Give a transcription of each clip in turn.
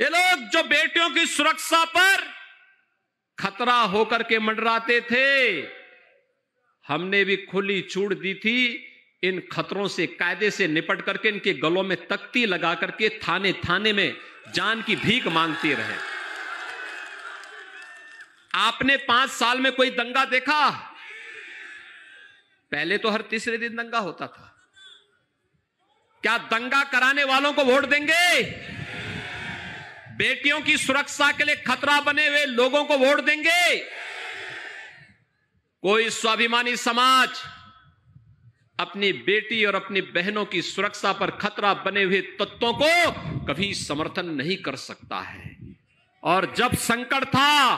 ये लोग जो बेटियों की सुरक्षा पर खतरा होकर के मंडराते थे हमने भी खुली छूट दी थी इन खतरों से कायदे से निपट करके इनके गलों में तख्ती लगा करके थाने थाने में जान की भीख मांगते रहे आपने पांच साल में कोई दंगा देखा पहले तो हर तीसरे दिन दंगा होता था क्या दंगा कराने वालों को वोट देंगे बेटियों की सुरक्षा के लिए खतरा बने हुए लोगों को वोट देंगे कोई स्वाभिमानी समाज अपनी बेटी और अपनी बहनों की सुरक्षा पर खतरा बने हुए तत्वों को कभी समर्थन नहीं कर सकता है और जब संकट था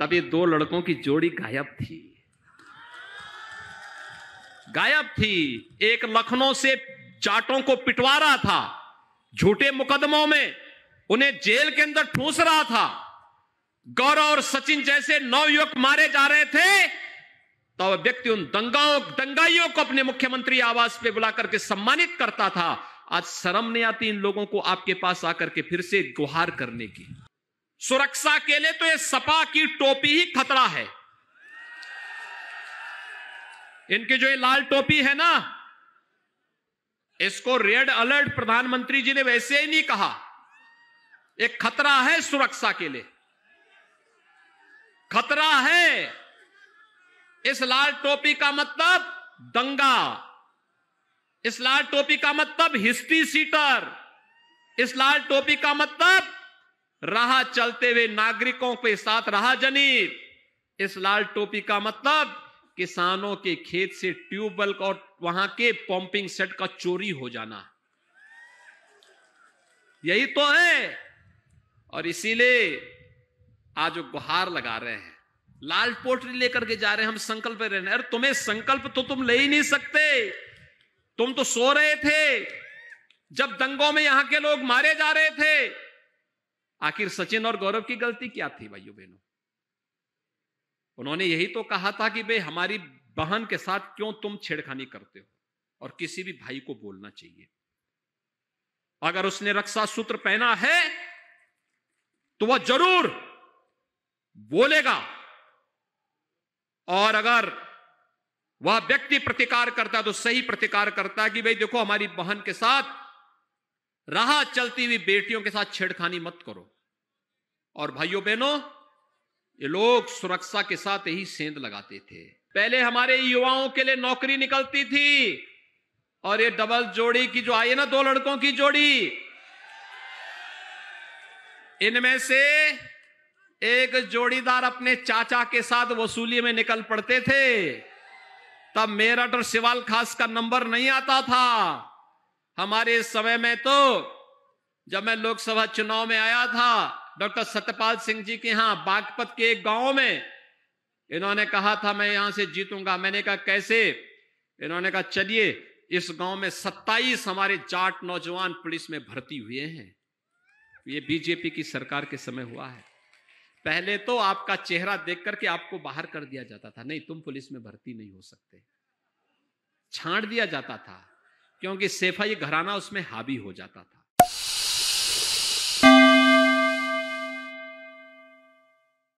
तब ये दो लड़कों की जोड़ी गायब थी गायब थी एक लखनऊ से चाटों को पिटवा रहा था झूठे मुकदमों में उन्हें जेल के अंदर ठूस रहा था गौरव और सचिन जैसे नवयुवक मारे जा रहे थे तो वह व्यक्ति उन दंगाओं दंगाइयों को अपने मुख्यमंत्री आवास पे बुला करके सम्मानित करता था आज शर्म नहीं आती इन लोगों को आपके पास आकर के फिर से गुहार करने की सुरक्षा के लिए तो ये सपा की टोपी ही खतरा है इनकी जो ये लाल टोपी है ना इसको रेड अलर्ट प्रधानमंत्री जी ने वैसे ही नहीं कहा एक खतरा है सुरक्षा के लिए खतरा है इस लाल टोपी का मतलब दंगा इस लाल टोपी का मतलब हिस्ट्री सीटर इस लाल टोपी का मतलब राह चलते हुए नागरिकों के साथ रहा जनी इस लाल टोपी का मतलब किसानों के खेत से ट्यूबवेल और वहां के पंपिंग सेट का चोरी हो जाना यही तो है और इसीलिए आज वो गुहार लगा रहे हैं लाल पोटरी लेकर के जा रहे हैं हम संकल्प पे रहने अरे तुम्हें संकल्प तो तुम ले ही नहीं सकते तुम तो सो रहे थे जब दंगों में यहां के लोग मारे जा रहे थे आखिर सचिन और गौरव की गलती क्या थी भाइयों बहनों उन्होंने यही तो कहा था कि भाई हमारी बहन के साथ क्यों तुम छेड़खानी करते हो और किसी भी भाई को बोलना चाहिए अगर उसने रक्षा सूत्र पहना है तो वह जरूर बोलेगा और अगर वह व्यक्ति प्रतिकार करता है तो सही प्रतिकार करता है कि भाई देखो हमारी बहन के साथ राह चलती हुई बेटियों के साथ छेड़खानी मत करो और भाइयों बहनों ये लोग सुरक्षा के साथ ही सेंध लगाते थे पहले हमारे युवाओं के लिए नौकरी निकलती थी और ये डबल जोड़ी की जो आई है ना दो लड़कों की जोड़ी इनमें से एक जोड़ीदार अपने चाचा के साथ वसूली में निकल पड़ते थे तब मेरठ और सिवाल खास का नंबर नहीं आता था हमारे समय में तो जब मैं लोकसभा चुनाव में आया था डॉक्टर सत्यपाल सिंह जी के यहां बागपत के एक गांव में इन्होंने कहा था मैं यहां से जीतूंगा मैंने कहा कैसे इन्होंने कहा चलिए इस गांव में 27 हमारे जाट नौजवान पुलिस में भर्ती हुए हैं ये बीजेपी की सरकार के समय हुआ है पहले तो आपका चेहरा देख करके आपको बाहर कर दिया जाता था नहीं तुम पुलिस में भर्ती नहीं हो सकते छांट दिया जाता था क्योंकि सेफा ये घराना उसमें हावी हो जाता था